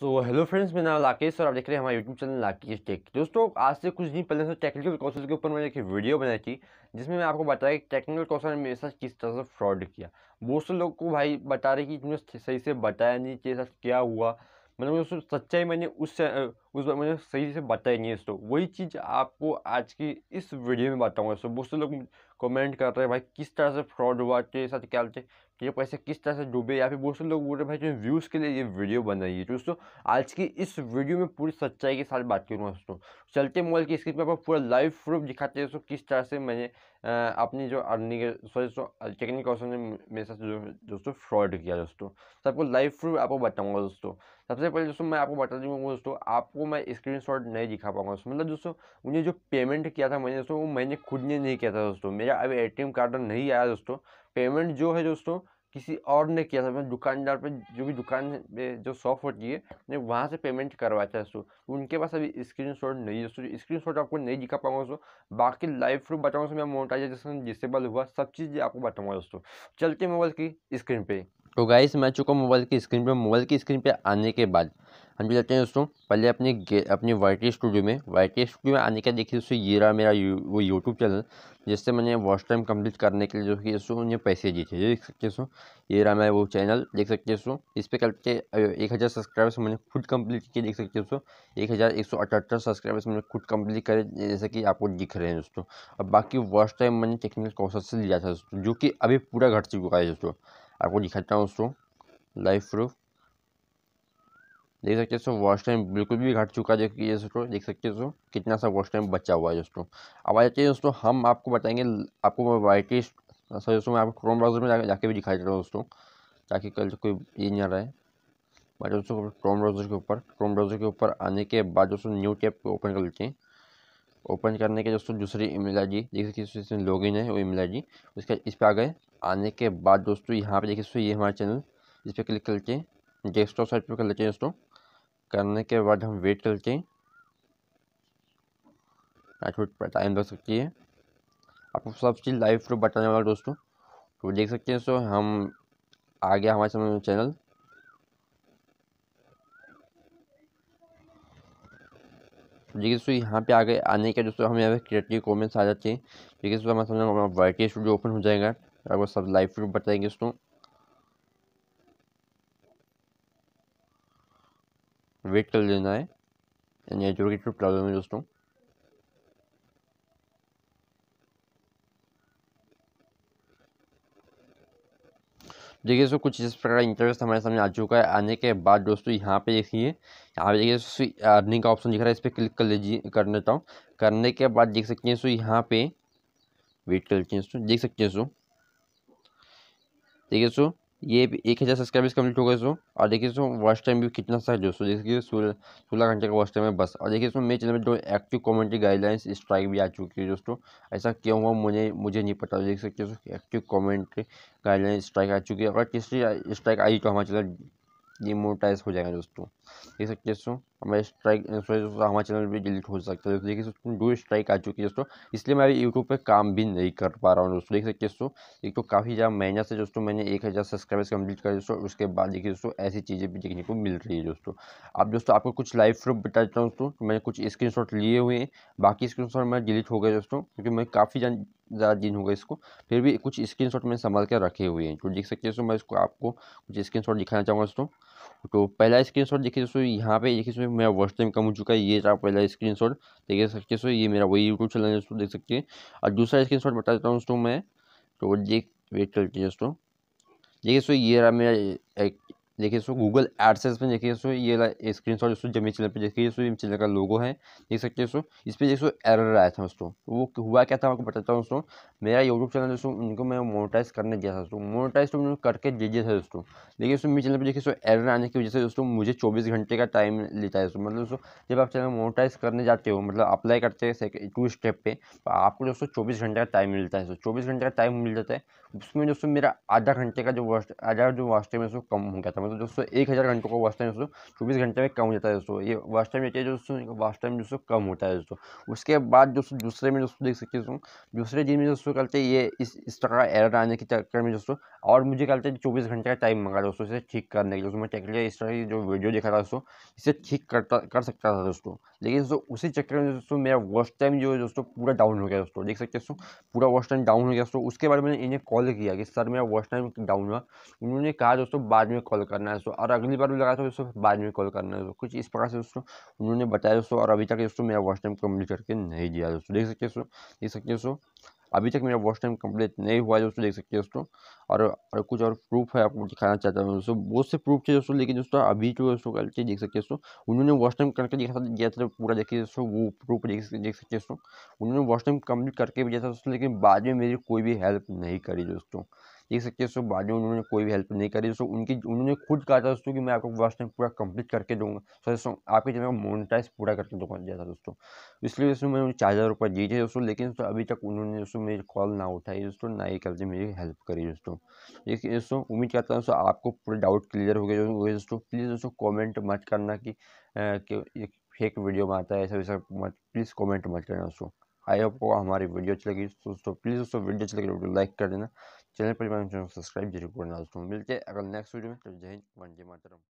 so hello friends मेरा नाम लाकेश और आप देख रहे हैं हमारे यूट्यूब चैनल लाकेश टेक दोस्तों आज से कुछ दिन पहले से टेक्निकल कौशल के ऊपर मैंने एक वीडियो बनाई थी जिसमें मैं आपको बताया कि टेक्निकल कौशल ने मेरे साथ किस तरह से फ्रॉड किया बहुत से लोग को भाई बता रहे कि तुमने सही से बताया नहीं कि साथ क्या हुआ मतलब दोस्तों सच्चाई मैंने उस उस मैंने सही से बताई नहीं दोस्तों वही चीज़ आपको आज की इस वीडियो में बताऊँगा दोस्तों बहुत से लोग कमेंट कर रहे हैं भाई किस तरह से फ्रॉड हुआ तेरे साथ क्या बोलते कि ये पैसे किस तरह से डूबे या फिर बहुत से लोग बोल रहे भाई जो व्यूज़ के लिए ये वीडियो बन रही है दोस्तों आज की इस वीडियो में पूरी सच्चाई के साथ बात करूँगा दोस्तों चलते मोबाइल की स्क्रीन पर आपको पूरा लाइव प्रूफ दिखाते हैं दोस्तों किस तरह से मैंने अपनी जो अर्निंग सॉरी दोस्तों टेक्निक ऑप्शन ने मेरे साथ दोस्तों फ्रॉड किया दोस्तों सबको लाइव प्रूफ आपको बताऊँगा दोस्तों सबसे पहले दोस्तों मैं आपको बता दूँगा दोस्तों आपको मैं स्क्रीन नहीं दिखा पाऊँगा दोस्तों मतलब दोस्तों उन्हें जो पेमेंट किया था मैंने दोस्तों वो मैंने खुद ने नहीं किया था दोस्तों मेरा अभी ए कार्ड नहीं आया दोस्तों पेमेंट जो है दोस्तों किसी और ने किया था मतलब दुकानदार पे जो भी दुकान पे जो शॉप होती है ने वहाँ से पेमेंट करवाया था दोस्तों उनके पास अभी स्क्रीन शॉट नहीं है उसको स्क्रीन शॉट आपको नहीं दिखा पाऊंगा उसको बाकी लाइव प्रूफ बताऊंगा मैं मोटाइजेशन डिसेबल हुआ सब चीज़ आपको बताऊँगा दोस्तों चलते मोबाइल की स्क्रीन पर तो गाइस मैं चुका हूँ मोबाइल की स्क्रीन पे मोबाइल की स्क्रीन पे आने के बाद हम भी चलते हैं दोस्तों पहले अपने अपने वाई स्टूडियो में वाई स्टूडियो में आने के देखिए दोस्तों ये रहा मेरा यू, वो यूट्यूब चैनल जिससे मैंने वॉच टाइम कंप्लीट करने के लिए जो कि दोस्तों उन्हें पैसे दिए थे देख सकते हो ये रहा मैं वो चैनल देख सकते हो दोस्तों इस पर करके एक हज़ार सब्सक्राइबर्स मैंने खुद कम्प्लीट किए देख सकते हो दोस्तों एक हज़ार एक सौ अठहत्तर सब्सक्राइबर्स मैंने खुद कम्प्लीट करे जैसे कि आपको दिख रहे हैं दोस्तों और बाकी वॉच टाइम मैंने टेक्निकल कौशल से लिया था दोस्तों जो कि अभी पूरा घट चुका है दोस्तों आपको दिखाता हूँ उसको लाइफ प्रूफ देख सकते हो वॉश टाइम बिल्कुल भी घट चुका है ये दोस्तों देख सकते हो कितना सा वॉश टाइम बचा हुआ है दोस्तों अब आ जाते हैं दोस्तों हम आपको बताएंगे आपको वाइटी सर दोस्तों मैं आपको क्रोम ब्राउज़र में जा, जाके भी दे देता हूँ दोस्तों ताकि कल कोई ये नहीं आ रहा है बट दोस्तों क्रोम ब्राउज़र के ऊपर क्रोम ब्राउज़र के ऊपर आने के बाद दोस्तों न्यू टैब को ओपन कर लेते हैं ओपन करने के दोस्तों दूसरी ईमेल आई डी देखिए दोस्तों लॉग इन है वो ईमेल आई डी उसके इस पर आ गए आने के बाद दोस्तों यहाँ पर देखिए ये हमारा चैनल इस पर क्लिक करके डेस्कटॉप साइट पर कर लेते हैं दोस्तों करने के बाद हम वेट करते हैं थोड़ी टाइम लग सकती है आपको सब चीज़ लाइव प्रूफ बताने वाला दोस्तों तो देख सकते हैं दोस्तों हम आ गया हमारे चैनल जी दोस्तों यहाँ पे आगे आने के दोस्तों हम यहाँ पे क्रिएटिव कॉमेंट्स आ जाते हैं ठीक है दोस्तों हमारे सामने वाइट स्टूडियो ओपन हो जाएगा आपको सब लाइव प्रूफ बताएंगे दोस्तों वेट कर लेना है नेटवर्क की प्रॉब्लम है दोस्तों देखिए दोस्तों कुछ इस प्रकार इंटरेस्ट हमारे सामने आ चुका है आने के बाद दोस्तों यहाँ पे देखिए यहाँ पे देखिए अर्निंग का ऑप्शन दिख रहा है इस पर क्लिक कर लीजिए कर लेता हूँ करने के बाद देख सकते हैं सो यहाँ पे वेट कर लेते हैं देख सकते हैं सो देखिए सो ये भी एक हज़ार सब्सक्राइबर्स कम्प्लीट हो गए सो और देखिए सो वॉच टाइम भी कितना सा जो सो देखिए सोलह सोलह घंटे का वॉच टाइम है बस और देखिए सो मेरे चैनल में जो एक्टिव कमेंट्री गाइडलाइंस स्ट्राइक भी आ चुकी है दोस्तों ऐसा क्यों हुआ मुझे मुझे नहीं पता देख सकते हो एक्टिव कॉमेंट्री गाइडलाइंस स्ट्राइक आ चुकी है अगर किसी स्ट्राइक आई तो हमारे चैनल ये मोटाइज हो जाएगा दोस्तों देख सकते हैं दोस्तों हमारे स्ट्राइक हमारे चैनल भी डिलीट हो सकता है तो देखिए दोस्तों डू स्ट्राइक आ चुकी है दोस्तों इसलिए मैं यूट्यूब पे काम भी नहीं कर पा रहा हूँ दोस्तों देख सकते दोस्तों एक तो काफ़ी ज़्यादा महीने से दोस्तों मैंने एक हज़ार सब्सक्राइबर्स कम्प्लीट कर दोस्तों उसके बाद देखिए दोस्तों ऐसी चीज़ें भी देखने को मिल रही है दोस्तों अब दोस्तों आपको कुछ लाइव प्रूफ बता देता हूँ दोस्तों तो मैंने कुछ स्क्रीन लिए हुए हैं बाकी स्क्रीन मैं डिलीट हो गया दोस्तों क्योंकि मैं काफ़ी ज़्यादा दिन हो गए इसको फिर भी कुछ स्क्रीन शॉट मैंने संभाल कर रखे हुए हैं जो तो देख सकते हैं मैं इसको आपको कुछ स्क्रीन शॉट दिखाना चाहूँगा दोस्तों तो पहला स्क्रीन शॉट देखिए दोस्तों यहाँ पे देखिए दोस्तों मेरा वर्ष टाइम कम हो चुका है ये रहा पहला स्क्रीन शॉट देख सकते हो ये मेरा वही यूट्यूब चैनल है दोस्तों देख सकते हैं और दूसरा स्क्रीन शॉट बता देता हूँ दोस्तों मैं तो देख वेट करती हूँ दोस्तों देखिए सो ये रहा मेरा एक देखिए सो गूगल एडसेंस में देखिए सो ये स्क्रीन शॉट जो जमी चैनल पर देखिए सो चैनल का लोगो है देख सकते हैं सो इस पर सो एरर आया था दोस्तों वो हुआ क्या था आपको बताता हूँ दोस्तों मेरा यूट्यूब चैनल दोस्तों उनको मैं मोनोटाइज करने दिया था दोस्तों मोनोटाइज तो उन्होंने करके दे दिया था दोस्तों देखिए सो मेरे चैनल पर देखिए सो एरर आने की वजह से दोस्तों मुझे चौबीस घंटे का टाइम लेता है दोस्तों मतलब दोस्तों जब आप चैनल मोनोटाइज करने जाते हो मतलब अप्लाई करते हैं टू स्टेप पे तो आपको दोस्तों चौबीस घंटे का टाइम मिलता है चौबीस घंटे का टाइम मिल जाता है उसमें दोस्तों मेरा आधा घंटे का जो आधा जो वास्ट टाइम है कम हो गया था तो दोस्तों एक हज़ार घंटों का वास्ट टाइम दोस्तों चौबीस घंटे में कम हो जाता है दोस्तों ये वास्ट टाइम है दोस्तों वास्ट टाइम दोस्तों कम होता है दोस्तों उसके बाद दोस्तों दूसरे में दोस्तों देख सकते दोस्तों दूसरे दिन में दोस्तों कहते ये इस तरह का एरर आने के चक्कर में दोस्तों और मुझे कहते हैं चौबीस घंटे का टाइम मंगा दोस्तों इसे ठीक करने के दोस्तों मैं टेक्निकली इस तरह की जो वीडियो देखा था दोस्तों इसे ठीक करता कर सकता था दोस्तों लेकिन दोस्तों उसी चक्कर में दोस्तों मेरा वर्स्ट टाइम जो है दोस्तों पूरा डाउन हो गया दोस्तों देख सकते दोस्तों पूरा वर्स्ट टाइम डाउन हो गया दोस्तों उसके बाद मैंने इन्हें कॉल किया कि सर मेरा वर्स्ट टाइम डाउन हुआ उन्होंने कहा दोस्तों बाद में कॉल कर करना है दोस्तों और अगली बार भी लगाया था दोस्तों बाद में कॉल करना है दोस्तों कुछ इस प्रकार से दोस्तों उन्होंने बताया दोस्तों और अभी तक दोस्तों मेरा वॉश टाइम कम्प्लीट करके नहीं दिया दोस्तों देख सकते दोस्तों देख सकते दोस्तों अभी तक मेरा वॉश टाइम कम्प्लीट नहीं हुआ है दोस्तों देख सकते दोस्तों और, और कुछ और प्रूफ है आपको दिखाना चाहता हूँ दोस्तों बहुत से प्रूफ थे दोस्तों लेकिन दोस्तों अभी जो दोस्तों गलती देख सकते दोस्तों उन्होंने वॉश टाइम करके दिखा था दिया था पूरा देखिए दोस्तों वो प्रूफ देख सकते देख सकते दोस्तों उन्होंने वॉश टाइम कम्प्लीट करके भी दिया था दोस्तों लेकिन बाद में मेरी कोई भी हेल्प नहीं करी दोस्तों देख सकते हैं दोस्तों बाद में उन्होंने कोई भी हेल्प नहीं करी दोस्तों उनकी उन्होंने खुद कहा था दोस्तों कि मैं आपको वर्ष टाइम पूरा कंप्लीट करके दूंगा सो दोस्तों आपके चैनल को मोनिटाइज पूरा करके दूंगा दिया था दोस्तों इसलिए दोस्तों मैंने चार हज़ार रुपये दिए थे दोस्तों लेकिन दोस्तों अभी तक उन्होंने दोस्तों मेरी कॉल ना उठाई दोस्तों ना ही करके मेरी हेल्प करी दोस्तों देखिए दोस्तों उम्मीद करता हूँ दोस्तों आपको पूरा डाउट क्लियर हो गया दोस्तों प्लीज़ दोस्तों कॉमेंट मत करना कि फेक वीडियो में आता है ऐसा वैसा मत प्लीज़ कॉमेंट मत करना दोस्तों आई होप को हमारी वीडियो अच्छी लगी तो दोस्तों प्लीज़ दोस्तों वीडियो अच्छी लगी तो वीडियो लाइक कर देना चैनल पर सब्सक्राइब तो जरूर करना दोस्तों मिलते हैं अगर नेक्स्ट वीडियो में तो जय हिंद वंदे मातरम